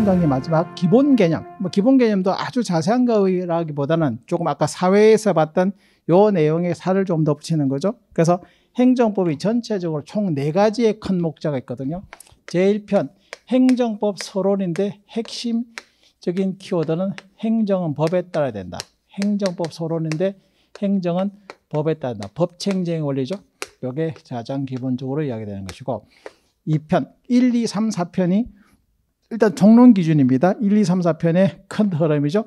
다 강의 마지막 기본 개념. 뭐 기본 개념도 아주 자세한 거라기보다는 조금 아까 사회에서 봤던 요 내용의 살을 좀 더 붙이는 거죠. 그래서 행정법이 전체적으로 총 네 가지의 큰 목차가 있거든요. 제1편 행정법 서론인데 핵심적인 키워드는 행정은 법에 따라야 된다. 행정법 서론인데 행정은 법에 따른다. 법쟁쟁 원리죠. 이게 가장 기본적으로 이야기되는 것이고 2편, 1, 2, 3, 4편이 일단 정론 기준입니다. 1, 2, 3, 4편의 큰 흐름이죠.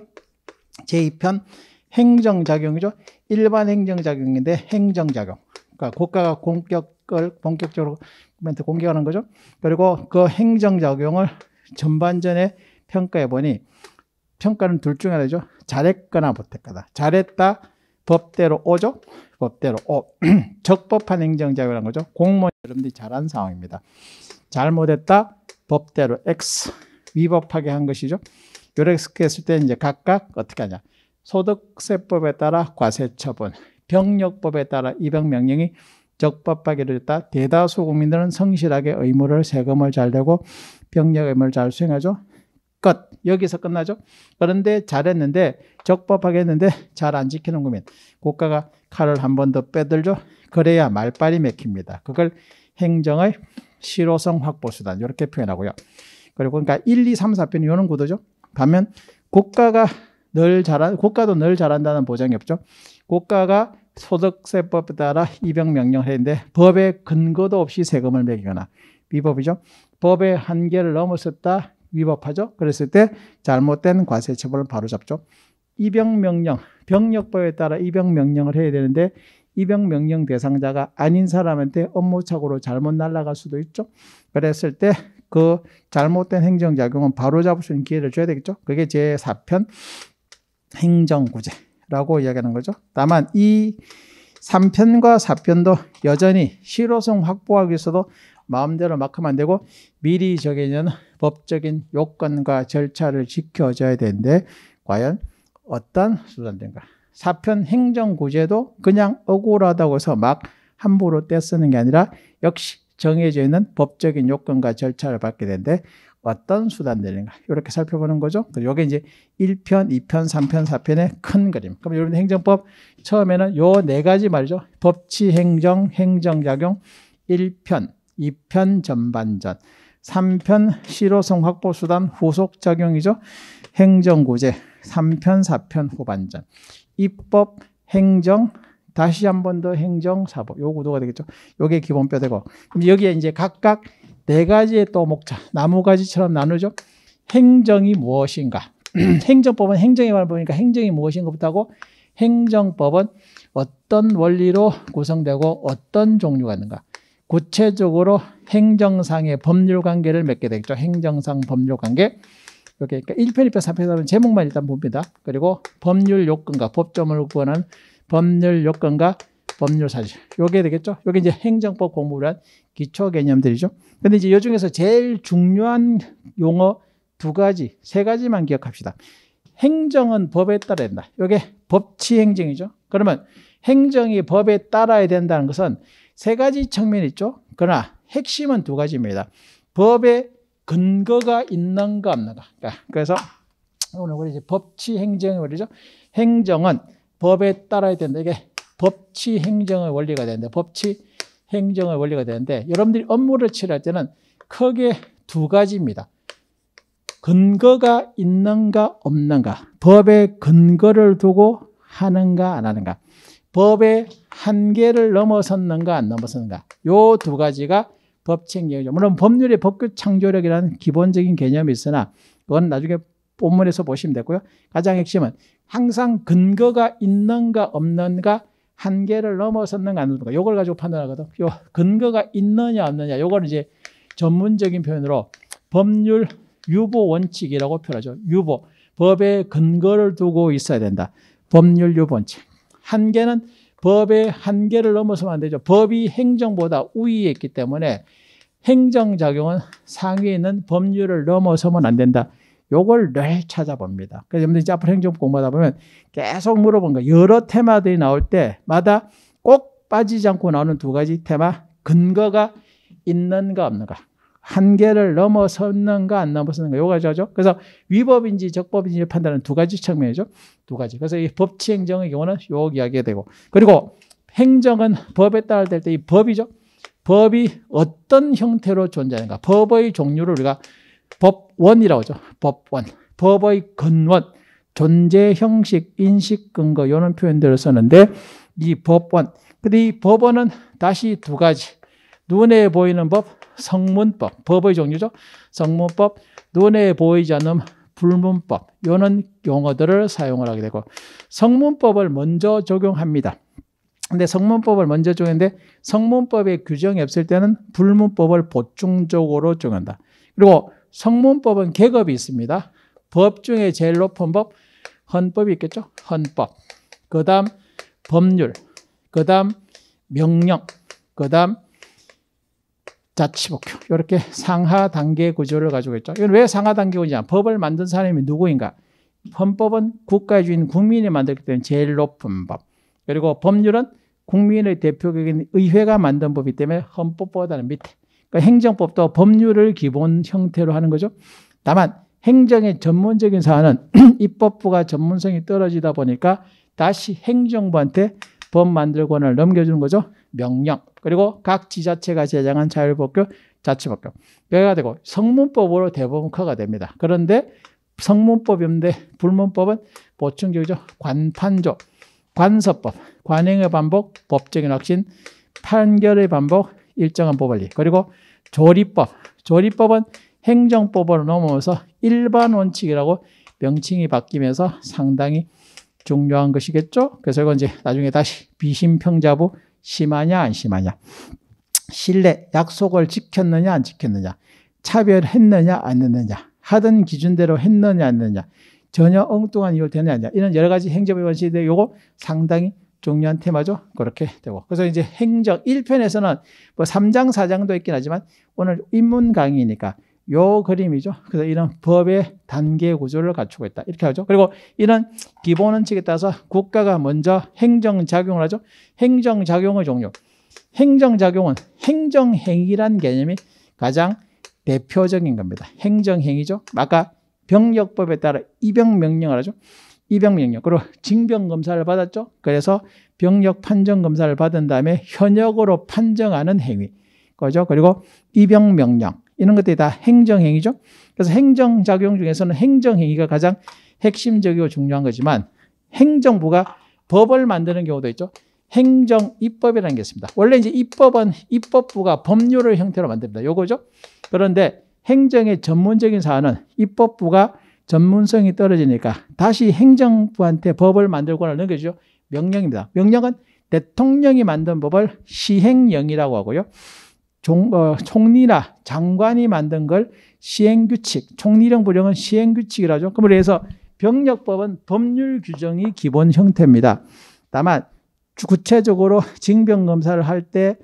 제2편 행정작용이죠. 일반 행정작용인데 행정작용. 그러니까 국가가 공격을 본격적으로 멘트 공격하는 거죠. 그리고 그 행정작용을 전반전에 평가해 보니 평가는 둘 중에 하나죠. 잘했거나 못했거나. 잘했다. 법대로 오죠. 법대로 오. 적법한 행정작용이라는 거죠. 공무원 여러분들이 잘한 상황입니다. 잘못했다. 법대로 X 위법하게 한 것이죠. 요렇게 했을 때 이제 각각 어떻게 하냐. 소득세법에 따라 과세처분, 병력법에 따라 입영명령이 적법하기를 했다. 대다수 국민들은 성실하게 의무를 세금을 잘 내고 병력 의무를 잘 수행하죠. 끝. 여기서 끝나죠. 그런데 잘했는데 적법하게 했는데 잘 안 지키는 국민. 국가가 칼을 한 번 더 빼들죠. 그래야 말빨이 맥힙니다. 그걸 행정의 실효성 확보 수단 이렇게 표현하고요. 그리고 그러니까 1, 2, 3, 4편은 이런 구도죠. 반면 국가가 늘 잘한 국가도 늘 잘한다는 보장이 없죠. 국가가 소득세법에 따라 입영 명령을 했는데 법에 근거도 없이 세금을 매기거나 위법이죠. 법의 한계를 넘어섰다 위법하죠. 그랬을 때 잘못된 과세 처벌을 바로 잡죠. 입영 명령, 병역법에 따라 입영 명령을 해야 되는데 입영 명령 대상자가 아닌 사람한테 업무착오로 잘못 날아갈 수도 있죠. 그랬을 때 그 잘못된 행정작용은 바로잡을 수 있는 기회를 줘야 되겠죠. 그게 제4편 행정구제라고 이야기하는 거죠. 다만 이 3편과 4편도 여전히 실효성 확보하기 위해서도 마음대로 막 하면 안 되고 미리 정해진 법적인 요건과 절차를 지켜줘야 되는데 과연 어떤 수단인가 사편 행정구제도 그냥 억울하다고 해서 막 함부로 떼쓰는 게 아니라 역시 정해져 있는 법적인 요건과 절차를 받게 되는데 어떤 수단들인가 이렇게 살펴보는 거죠. 이게 이제 1편, 2편, 3편, 4편의 큰 그림. 그럼 여러분 행정법 처음에는 요 네 가지 말이죠. 법치, 행정, 행정작용 1편, 2편 전반전, 3편 실효성 확보 수단 후속 작용이죠. 행정구제 3편, 4편 후반전. 입법, 행정, 다시 한 번 더 행정, 사법. 요 구도가 되겠죠. 요게 기본 뼈대고. 그럼 여기에 이제 각각 네 가지의 또 목차, 나무가지처럼 나누죠. 행정이 무엇인가. 행정법은 행정에 관한 법이니까 행정이 무엇인가부터 하고 행정법은 어떤 원리로 구성되고 어떤 종류가 있는가. 구체적으로 행정상의 법률 관계를 맺게 되겠죠. 행정상 법률 관계. 이렇게 1편, 2편, 3편, 4편 제목만 일단 봅니다. 그리고 법률 요건과 법조을 구하는 법률 요건과 법률 사실. 요게 되겠죠? 요게 이제 행정법 공부를 한 기초 개념들이죠. 근데 이제 요 중에서 제일 중요한 용어 두 가지, 세 가지만 기억합시다. 행정은 법에 따라야 된다. 요게 법치행정이죠. 그러면 행정이 법에 따라야 된다는 것은 세 가지 측면이 있죠. 그러나 핵심은 두 가지입니다. 법의 근거가 있는가 없는가. 그러니까 그래서 오늘 우리 이제 법치 행정의 원리죠. 행정은 법에 따라야 된다. 이게 법치 행정의 원리가 되는데 법치 행정의 원리가 되는데 여러분들이 업무를 처할 때는 크게 두 가지입니다. 근거가 있는가 없는가 법에 근거를 두고 하는가 안 하는가 법의 한계를 넘어섰는가 안 넘어섰는가 요 두 가지가 법칙이에요. 물론 법률의 법규 창조력이라는 기본적인 개념이 있으나 그건 나중에 본문에서 보시면 되고요. 가장 핵심은 항상 근거가 있는가 없는가 한계를 넘어섰는가 안 넘는가 이걸 가지고 판단하거든. 요 근거가 있느냐 없느냐 요거는 이제 전문적인 표현으로 법률 유보 원칙이라고 표현하죠. 유보 법의 근거를 두고 있어야 된다. 법률 유보 원칙. 한계는 법의 한계를 넘어서면 안 되죠. 법이 행정보다 우위에 있기 때문에 행정작용은 상위에 있는 법률을 넘어서면 안 된다. 요걸 늘 찾아봅니다. 그래서 여러분들이 앞으로 행정 공부하다 보면 계속 물어본 거 여러 테마들이 나올 때마다 꼭 빠지지 않고 나오는 두 가지 테마 근거가 있는가 없는가 한계를 넘어섰는가 안 넘어섰는가 요가 저죠. 그래서 위법인지 적법인지 판단은 두 가지 측면이죠. 두 가지. 그래서 이 법치행정의 경우는 요 이야기가 되고 그리고 행정은 법에 따라 될 때 이 법이죠. 법이 어떤 형태로 존재하는가. 법의 종류를 우리가 법원이라고 하죠. 법원. 법의 근원, 존재 형식, 인식 근거 요런 표현들을 썼는데 이 법원. 근데 이 법원은 다시 두 가지. 눈에 보이는 법, 성문법, 법의 종류죠. 성문법, 눈에 보이지 않는 불문법, 이런 용어들을 사용을 하게 되고 성문법을 먼저 적용합니다. 근데 성문법을 먼저 적용했는데 성문법의 규정이 없을 때는 불문법을 보충적으로 적용한다. 그리고 성문법은 계급이 있습니다. 법 중에 제일 높은 법, 헌법이 있겠죠? 헌법. 그 다음 법률. 그 다음 명령. 그 다음 자치복용 이렇게 상하 단계 구조를 가지고 있죠. 이건 왜 상하 단계 구조냐? 법을 만든 사람이 누구인가? 헌법은 국가의 주인 국민이 만들기 때문에 제일 높은 법. 그리고 법률은 국민의 대표적인 의회가 만든 법이기 때문에 헌법보다는 밑에. 그러니까 행정법도 법률을 기본 형태로 하는 거죠. 다만 행정의 전문적인 사안은 입법부가 전문성이 떨어지다 보니까 다시 행정부한테 법 만들 권을 넘겨주는 거죠. 명령, 그리고 각 지자체가 제정한 자율법규, 자치법규. 여기가 되고 성문법으로 대법원커가 됩니다. 그런데 성문법인데 불문법은 보충교조, 육 관판조, 관서법, 관행의 반복, 법적인 확신, 판결의 반복, 일정한 법원리 그리고 조리법, 조리법은 행정법으로 넘어오면서 일반 원칙이라고 명칭이 바뀌면서 상당히 중요한 것이겠죠. 그래서 이건 이제 나중에 다시 비심평자부 심하냐 안 심하냐 신뢰 약속을 지켰느냐 안 지켰느냐 차별했느냐 안 했느냐 하던 기준대로 했느냐 안 했느냐 전혀 엉뚱한 이유를 대느냐 아니냐 이런 여러 가지 행정의 원칙이 되고 요거 상당히 중요한 테마죠. 그렇게 되고. 그래서 이제 행정 1편에서는 뭐 3장, 4장도 있긴 하지만 오늘 입문 강의니까 요 그림이죠. 그래서 이런 법의 단계 구조를 갖추고 있다. 이렇게 하죠. 그리고 이런 기본 원칙에 따라서 국가가 먼저 행정작용을 하죠. 행정작용의 종류. 행정작용은 행정행위란 개념이 가장 대표적인 겁니다. 행정행위죠. 아까 병역법에 따라 입영명령을 하죠. 입영명령. 그리고 징병검사를 받았죠. 그래서 병역 판정검사를 받은 다음에 현역으로 판정하는 행위. 그죠 그리고 입영명령. 이런 것들이 다 행정행위죠. 그래서 행정작용 중에서는 행정행위가 가장 핵심적이고 중요한 거지만 행정부가 법을 만드는 경우도 있죠. 행정 입법이라는 게 있습니다. 원래 이제 입법은 입법부가 법률을 형태로 만듭니다. 요거죠. 그런데 행정의 전문적인 사안은 입법부가 전문성이 떨어지니까 다시 행정부한테 법을 만들거나 넘겨주죠. 명령입니다. 명령은 대통령이 만든 법을 시행령이라고 하고요. 종, 어, 총리나 장관이 만든 걸 시행규칙, 총리령 부령은 시행규칙이라죠. 그래서 병력법은 법률 규정이 기본 형태입니다. 다만 구체적으로 징병 검사를 할 때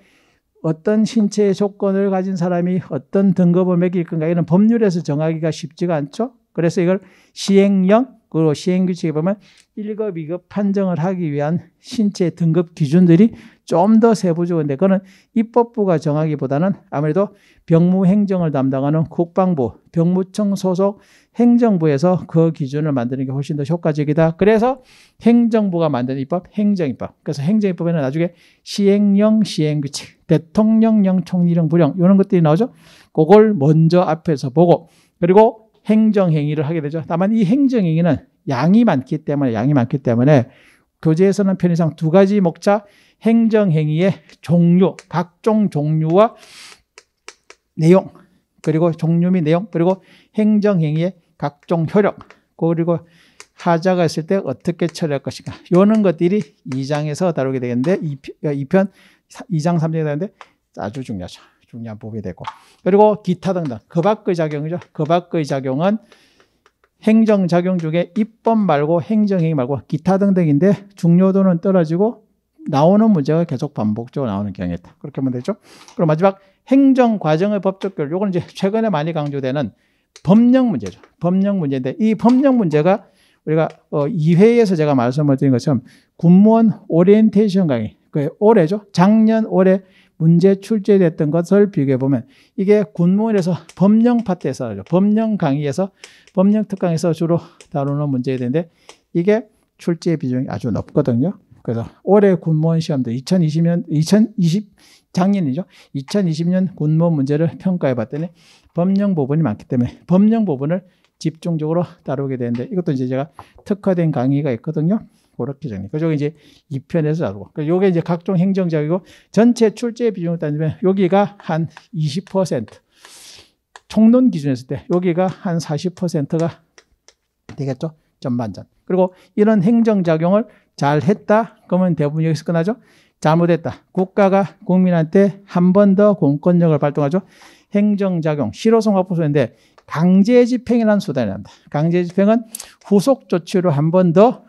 어떤 신체의 조건을 가진 사람이 어떤 등급을 매길 건가 이런 법률에서 정하기가 쉽지가 않죠. 그래서 이걸 시행령 그리고 시행규칙에 보면 1급, 2급 판정을 하기 위한 신체 등급 기준들이 좀 더세부적인데 그거는 입법부가 정하기보다는 아무래도 병무행정을 담당하는 국방부, 병무청 소속 행정부에서 그 기준을 만드는 게 훨씬 더 효과적이다. 그래서 행정부가 만든 입법, 행정입법. 그래서 행정입법에는 나중에 시행령, 시행규칙, 대통령령, 총리령, 부령 이런 것들이 나오죠. 그걸 먼저 앞에서 보고 그리고 행정행위를 하게 되죠. 다만 이 행정행위는 양이 많기 때문에, 양이 많기 때문에 교재에서는 편의상 두 가지 목차 행정행위의 종류, 각종 종류와 내용, 그리고 종류 및 내용, 그리고 행정행위의 각종 효력, 그리고 하자가 있을 때 어떻게 처리할 것인가. 요런 것들이 2장에서 다루게 되는데 2편, 2장, 3장에 다는데 아주 중요하죠. 중요한 부분이 되고 그리고 기타 등등 그 밖의 작용이죠. 그 밖의 작용은 행정작용 중에 입법 말고 행정행위 말고 기타 등등인데 중요도는 떨어지고 나오는 문제가 계속 반복적으로 나오는 경향이 있다. 그렇게 하면 되죠. 그럼 마지막 행정과정의 법적 결, 요거는 이제 최근에 많이 강조되는 법령 문제죠. 법령 문제인데 이 법령 문제가 우리가 어 2회에서 제가 말씀을 드린 것처럼 군무원 오리엔테이션 강의, 그 올해죠. 작년 올해 문제 출제됐던 것을 비교해 보면 이게 군무원에서 법령 파트에서 법령 강의에서 법령 특강에서 주로 다루는 문제인데 이게 출제 비중이 아주 높거든요. 그래서 올해 군무원 시험도 2020년 2020 작년이죠. 2020년 군무원 문제를 평가해 봤더니 법령 부분이 많기 때문에 법령 부분을 집중적으로 다루게 되는데 이것도 이제 제가 특화된 강의가 있거든요. 그렇게 정리. 그죠? 이제 2편에서 다루고. 그 그러니까 요게 이제 각종 행정작이고 전체 출제 비중을 따지면 여기가 한 20%. 총론 기준했을 때 여기가 한 40%가 되겠죠? 전반전. 그리고 이런 행정작용을 잘 했다? 그러면 대부분 여기서 끝나죠? 잘못했다. 국가가 국민한테 한 번 더 공권력을 발동하죠. 행정작용, 실효성확보소인데 강제 집행이라는 수단이 납다 강제 집행은 후속 조치로 한번더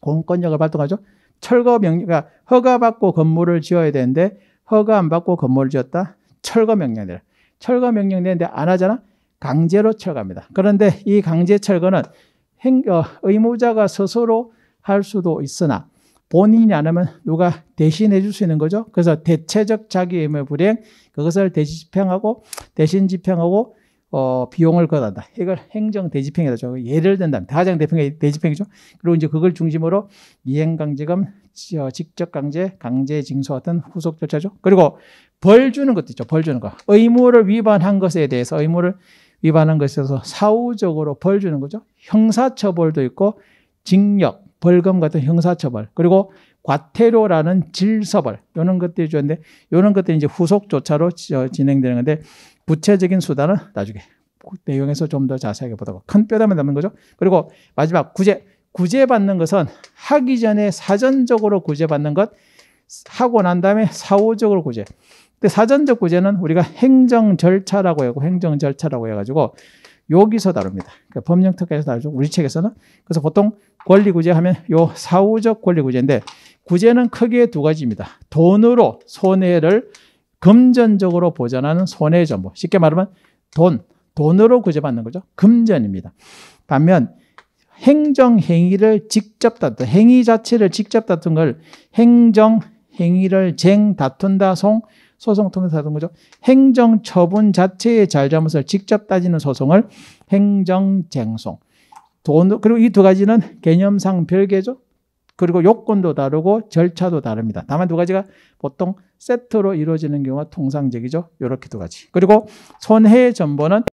공권력을 발동하죠. 철거 명령, 그러니까 허가 받고 건물을 지어야 되는데 허가 안 받고 건물을 지었다? 철거 명령 내 철거 명령 내는데 안 하잖아? 강제로 철거합니다. 그런데 이 강제 철거는 행, 어, 의무자가 스스로 할 수도 있으나 본인이 안 하면 누가 대신해 줄 수 있는 거죠. 그래서 대체적 자기 의무 불행 그것을 대신 집행하고 대신 집행하고 어, 비용을 걷어다. 이걸 행정 대집행이라저 예를 든다면 다장 대평의 대집행이죠. 그리고 이제 그걸 중심으로 이행 강제금, 어, 직접 강제, 강제 징수 같은 후속 절차죠. 그리고 벌 주는 것도 있죠. 벌 주는 거. 의무를 위반한 것에 대해서 의무를 위반한 것에 서 사후적으로 벌 주는 거죠. 형사처벌도 있고 징역, 벌금 같은 형사처벌. 그리고 과태료라는 질서벌 요런 것들이 주는데 요런 것들이 이제 후속 조차로 어, 진행되는 건데 구체적인 수단은 나중에 내용에서 좀 더 자세하게 보다가 큰 뼈다면 남는 거죠. 그리고 마지막 구제 구제받는 것은 하기 전에 사전적으로 구제받는 것 하고 난 다음에 사후적으로 구제. 근데 사전적 구제는 우리가 행정 절차라고 하고 행정 절차라고 해가지고 여기서 다룹니다. 그러니까 법령 특가에서 다루죠. 우리 책에서는 그래서 보통 권리 구제하면 요 사후적 권리 구제인데 구제는 크게 두 가지입니다. 돈으로 손해를 금전적으로 보전하는 손해 정보. 쉽게 말하면 돈, 돈으로 구제받는 거죠. 금전입니다. 반면 행정 행위를 직접 다툰 행위 자체를 직접 다툰 걸 행정 행위를 쟁 다툰다 송 소송 통해서 다툰 거죠. 행정 처분 자체의 잘잘못을 직접 따지는 소송을 행정 쟁송. 돈 그리고 이 두 가지는 개념상 별개죠. 그리고 요건도 다르고 절차도 다릅니다. 다만 두 가지가 보통 세트로 이루어지는 경우가 통상적이죠. 이렇게 두 가지. 그리고 손해 전보는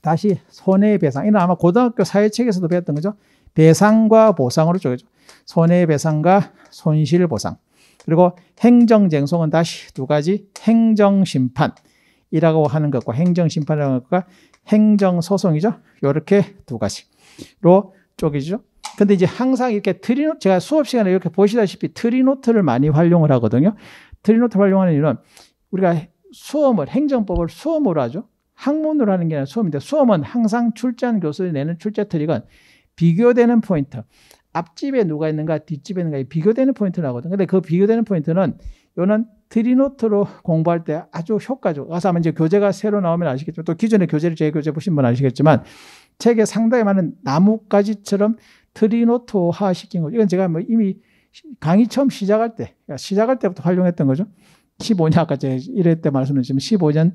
다시 손해배상. 이건 아마 고등학교 사회책에서도 배웠던 거죠. 배상과 보상으로 쪼개죠. 손해배상과 손실보상. 그리고 행정쟁송은 다시 두 가지 행정심판이라고 하는 것과 행정심판이라고 하는 것과 행정소송이죠. 이렇게 두 가지로 쪼개죠. 근데 이제 항상 이렇게 트리노 제가 수업 시간에 이렇게 보시다시피 트리노트를 많이 활용을 하거든요. 트리노트 활용하는 이유는 우리가 수험을 행정법을 수험으로 하죠. 학문으로 하는 게 아니라 수험인데 수험은 항상 출제한 교수들이 내는 출제 트릭은 비교되는 포인트. 앞집에 누가 있는가 뒷집에 있는가 비교되는 포인트를 하거든. 근데 그 비교되는 포인트는 요는 트리노트로 공부할 때 아주 효과적. 그래서 아마 이제 교재가 새로 나오면 아시겠지만 또 기존의 교재를 제 교재 보신 분 아시겠지만 책에 상당히 많은 나뭇가지처럼 트리노토화 시킨 거죠. 이건 제가 뭐 이미 강의 처음 시작할 때, 그러니까 시작할 때부터 활용했던 거죠. 15년, 아까 제가 1회 때 말씀드렸지만 15년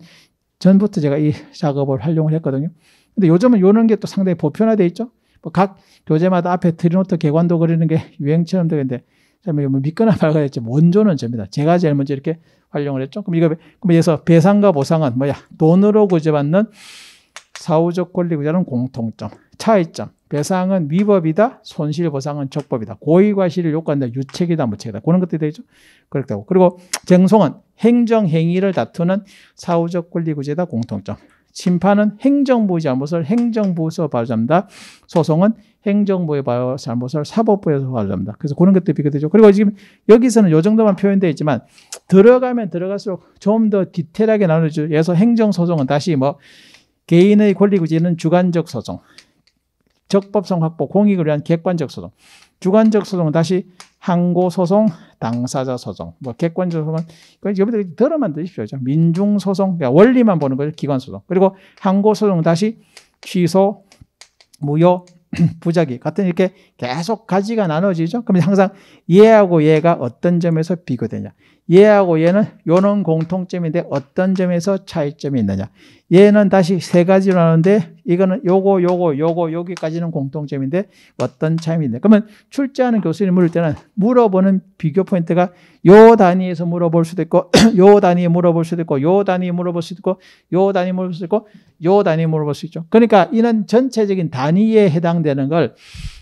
전부터 제가 이 작업을 활용을 했거든요. 근데 요즘은 요런게 또 상당히 보편화돼 있죠. 뭐각 교재마다 앞에 트리노토 개관도 그리는 게 유행처럼 되는데, 뭐, 뭐 믿거나 말거나 했지 원조는 저입니다. 제가 제일 먼저 이렇게 활용을 했죠. 그럼 이거 그럼 여기서 배상과 보상은 뭐야? 돈으로 구제받는 사후적 권리 구제는 공통점, 차이점. 배상은 위법이다, 손실보상은 적법이다. 고의과실을 요구한다, 유책이다, 무책이다. 그런 것들이 되죠. 그렇다고. 그리고 쟁송은 행정행위를 다투는 사후적 권리구제다, 공통점. 심판은 행정부의 잘못을 행정부에서 바로잡는다. 소송은 행정부의 잘못을 사법부에서 바로잡는다. 그래서 그런 것들이 비교되죠. 그리고 지금 여기서는 요 정도만 표현되어 있지만 들어가면 들어갈수록 좀 더 디테일하게 나눠져. 래서 행정소송은 다시 뭐 개인의 권리구제는 주관적 소송. 적법성 확보, 공익을 위한 객관적 소송, 주관적 소송은 다시 항고 소송, 당사자 소송, 뭐 객관적 소송은 여기분들어만 드십시오. 민중 소송, 그러니까 원리만 보는 거죠. 기관 소송. 그리고 항고 소송은 다시 취소, 무효, 부작위 같은 이렇게 계속 가지가 나눠지죠. 그러 항상 얘하고 얘가 어떤 점에서 비교되냐. 얘하고 얘는 요런 공통점인데 어떤 점에서 차이점이 있느냐. 얘는 다시 세 가지로 나누는데 이거는 요거 요거 요거 여기까지는 공통점인데 어떤 차이인데 그러면 출제하는 교수님 물을 때는 물어보는 비교 포인트가 요 단위에서 물어볼 수도 있고 요 단위에 물어볼 수도 있고 요 단위에 물어볼 수도 있고 요 단위에 물어볼 수도 있고 요 단위에 물어볼 수 있죠. 그러니까 이는 전체적인 단위에 해당되는 걸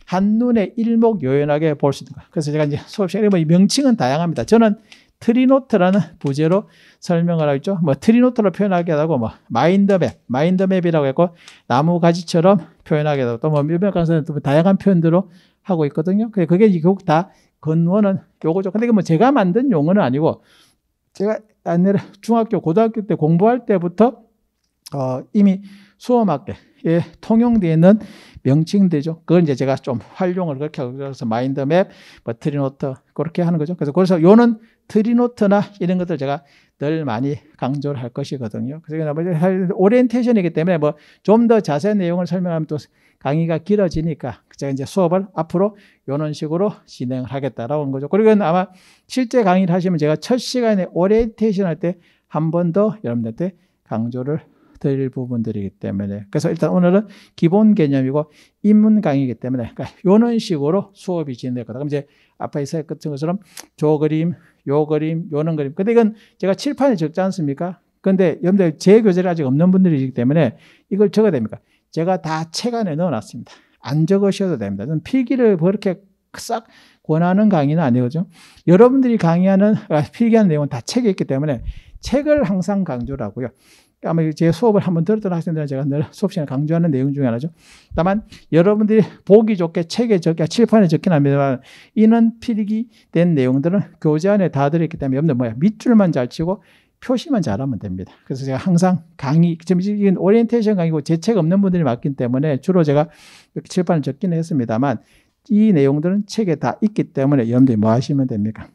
한눈에 일목요연하게 볼 수 있는 거예요. 그래서 제가 이제 수업 시간에 뭐 명칭은 다양합니다. 저는 트리노트라는 부제로 설명을 하겠죠. 뭐 트리노트로 표현하기도 하고 뭐 마인드맵, 마인드맵이라고 했고 나무 가지처럼 표현하기도 하고 또뭐 묘백 강사는 또 다양한 표현들로 하고 있거든요. 그래 그게 결국 다 근원은 요거죠. 근데 뭐 제가 만든 용어는 아니고 제가 옛날에 중학교, 고등학교 때 공부할 때부터 어, 이미 수험학계에 통용되어 있는 명칭되죠. 그걸 이제 제가 좀 활용을 그렇게 하고 그래서 마인드맵, 뭐 트리노트 그렇게 하는 거죠. 그래서 그래서 요는 트리노트나 이런 것들 제가 늘 많이 강조를 할 것이거든요. 그래서 오리엔테이션이기 때문에 뭐 좀 더 자세한 내용을 설명하면 또 강의가 길어지니까 제가 이제 수업을 앞으로 이런 식으로 진행을 하겠다라고 한 거죠. 그리고 아마 실제 강의를 하시면 제가 첫 시간에 오리엔테이션 할 때 한 번 더 여러분들한테 강조를 드릴 부분들이기 때문에 그래서 일단 오늘은 기본 개념이고 입문 강의이기 때문에 그러니까 이런 식으로 수업이 진행될 거다. 그럼 이제 앞에서 했던 것처럼 조그림, 요 그림, 요는 그림. 근데 이건 제가 칠판에 적지 않습니까? 근데 여러분들 제 교재를 아직 없는 분들이기 때문에 이걸 적어야 됩니까? 제가 다 책 안에 넣어놨습니다. 안 적으셔도 됩니다. 저는 필기를 그렇게 싹 권하는 강의는 아니거든요. 여러분들이 강의하는, 아, 필기하는 내용은 다 책에 있기 때문에 책을 항상 강조를 하고요. 아마 제 수업을 한번 들었던 학생들은 제가 늘 수업 시간에 강조하는 내용 중에 하나죠. 다만 여러분들이 보기 좋게 책에 적게 칠판에 적긴 합니다만 인원 필기 된 내용들은 교재 안에 다 들어있기 때문에 여러분들 뭐야 밑줄만 잘 치고 표시만 잘하면 됩니다. 그래서 제가 항상 강의, 지금 이건 오리엔테이션 강의고 제 책 없는 분들이 많기 때문에 주로 제가 이렇게 칠판을 적기 했습니다만 이 내용들은 책에 다 있기 때문에 여러분들이 뭐 하시면 됩니까?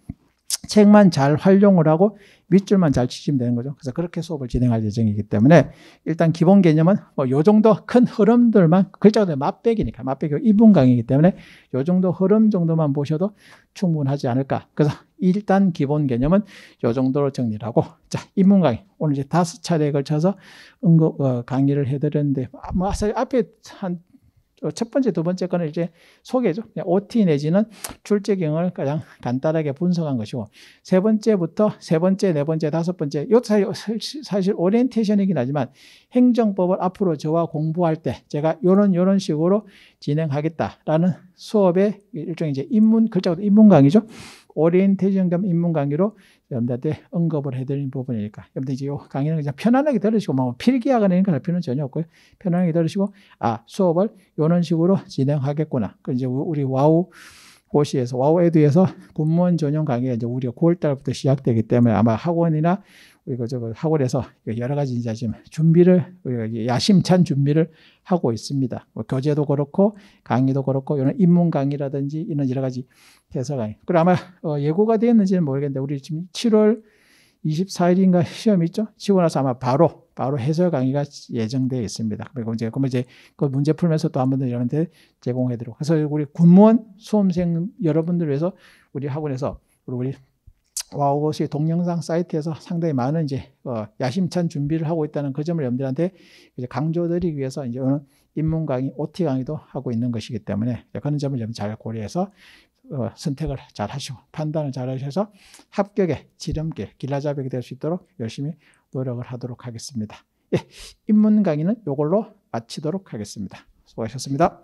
책만 잘 활용을 하고 밑줄만 잘 치시면 되는 거죠. 그래서 그렇게 수업을 진행할 예정이기 때문에 일단 기본 개념은 뭐 요 정도 큰 흐름들만 글자 그대로 맛배기니까 맞배기 1분 강이기 때문에 요 정도 흐름 정도만 보셔도 충분하지 않을까. 그래서 일단 기본 개념은 요 정도로 정리를 하고 자, 1분 강의 오늘 이제 다섯 차례에 걸쳐서 응급 어, 강의를 해드렸는데 아, 뭐 앞에 한 어, 첫 번째, 두 번째 거는 이제 소개죠. OT 내지는 출제경을 가장 간단하게 분석한 것이고 세 번째부터 세 번째, 네 번째, 다섯 번째 요 사실, 사실 오리엔테이션이긴 하지만 행정법을 앞으로 저와 공부할 때 제가 요런 요런 식으로 진행하겠다라는 수업의 일종의 이제 입문 글자로 입문 강의죠. 오리엔테이션 겸 인문 강의로 여러분들한테 언급을 해드린 부분이니까 여러분들 이제 요 강의는 그냥 편안하게 들으시고 뭐 필기하거나 이런 거할 필요는 전혀 없고요. 편안하게 들으시고 아 수업을 요런 식으로 진행하겠구나. 그 이제 우리 와우 고시에서 와우 에듀에서 군무원 전용 강의가 이제 우리가 9월 달부터 시작되기 때문에 아마 학원이나 그리고 저걸 학원에서 여러 가지 이제 지금 준비를 야심찬 준비를 하고 있습니다. 뭐 교재도 그렇고 강의도 그렇고 이런 입문 강의라든지 이런 여러 가지 해서 강의. 그 아마 어 예고가 되었는지는 모르겠는데 우리 지금 7월 24일인가 시험 있죠? 치고 나서 아마 바로 바로 해설 강의가 예정되어 있습니다. 그리고 이제 그러 이제 그 문제 풀면서 또 한번 여러분한테 제공해드리고 그래서 우리 군무원 수험생 여러분들 위해서 우리 학원에서 우리 와우것이 동영상 사이트에서 상당히 많은 이제 어, 야심찬 준비를 하고 있다는 그 점을 여러분들한테 이제 강조드리기 위해서 이제 오늘 입문 강의, OT 강의도 하고 있는 것이기 때문에 그런 점을 여러분 잘 고려해서 어, 선택을 잘 하시고 판단을 잘 하셔서 합격의 지름길, 길라잡이가 될 수 있도록 열심히 노력을 하도록 하겠습니다. 예, 입문 강의는 이걸로 마치도록 하겠습니다. 수고하셨습니다.